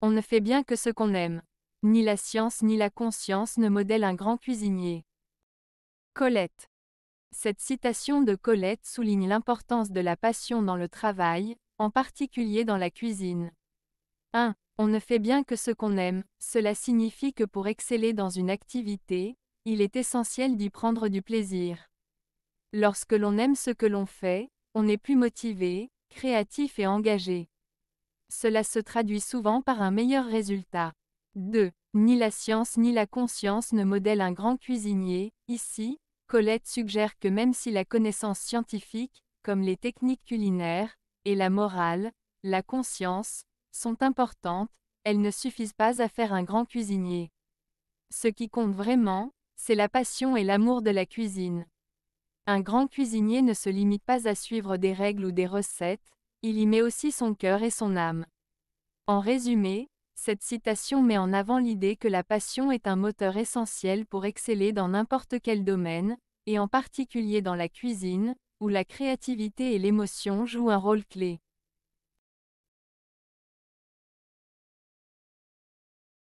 On ne fait bien que ce qu'on aime. Ni la science ni la conscience ne modèlent un grand cuisinier. Colette. Cette citation de Colette souligne l'importance de la passion dans le travail, en particulier dans la cuisine. 1. On ne fait bien que ce qu'on aime, cela signifie que pour exceller dans une activité, il est essentiel d'y prendre du plaisir. Lorsque l'on aime ce que l'on fait, on est plus motivé, créatif et engagé. Cela se traduit souvent par un meilleur résultat. 2. Ni la science ni la conscience ne modèlent un grand cuisinier. Ici, Colette suggère que même si la connaissance scientifique, comme les techniques culinaires, et la morale, la conscience, sont importantes, elles ne suffisent pas à faire un grand cuisinier. Ce qui compte vraiment, c'est la passion et l'amour de la cuisine. Un grand cuisinier ne se limite pas à suivre des règles ou des recettes, il y met aussi son cœur et son âme. En résumé, cette citation met en avant l'idée que la passion est un moteur essentiel pour exceller dans n'importe quel domaine, et en particulier dans la cuisine, où la créativité et l'émotion jouent un rôle clé.